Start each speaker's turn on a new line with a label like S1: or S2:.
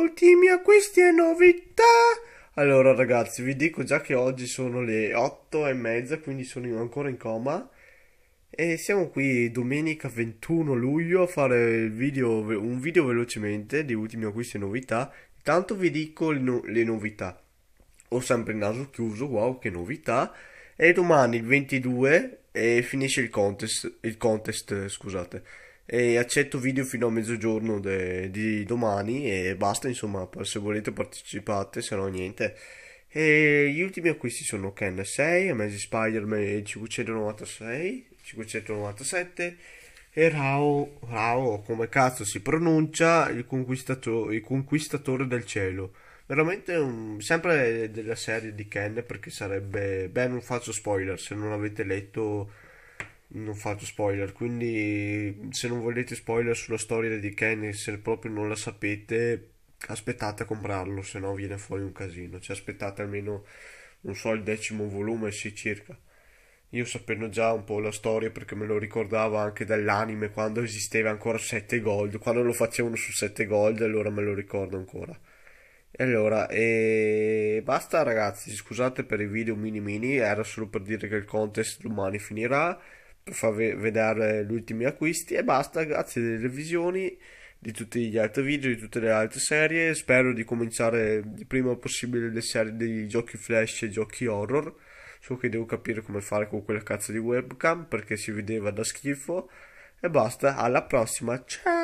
S1: ultimi acquisti e novità. Allora ragazzi, vi dico già che oggi sono le 8 e mezza, quindi sono ancora in coma. E siamo qui domenica 21 luglio a fare video, un video velocemente di ultimi acquisti e novità. Intanto vi dico le, no le novità. Ho sempre il naso chiuso, wow che novità. E domani il 22 e eh, finisce il contest, il contest scusate e accetto video fino a mezzogiorno de, di domani e basta insomma se volete partecipate se no niente e gli ultimi acquisti sono Ken 6, Amazing Spider-Man 596, 597 e Rao, Rao come cazzo si pronuncia, il, conquistato, il conquistatore del cielo. Veramente un, sempre della serie di Ken perché sarebbe... Beh, non faccio spoiler se non avete letto non faccio spoiler, quindi se non volete spoiler sulla storia di Kenny, se proprio non la sapete, aspettate a comprarlo, se no viene fuori un casino, cioè aspettate almeno, non so, il decimo volume, sì circa. Io sapendo già un po' la storia perché me lo ricordavo anche dall'anime quando esisteva ancora 7 Gold, quando lo facevano su 7 Gold, allora me lo ricordo ancora. E allora, e basta ragazzi, scusate per i video mini mini, era solo per dire che il contest domani finirà fa vedere gli ultimi acquisti e basta, grazie delle revisioni di tutti gli altri video, di tutte le altre serie, spero di cominciare il prima possibile le serie dei giochi flash e giochi horror, solo che devo capire come fare con quella cazzo di webcam perché si vedeva da schifo e basta, alla prossima, ciao!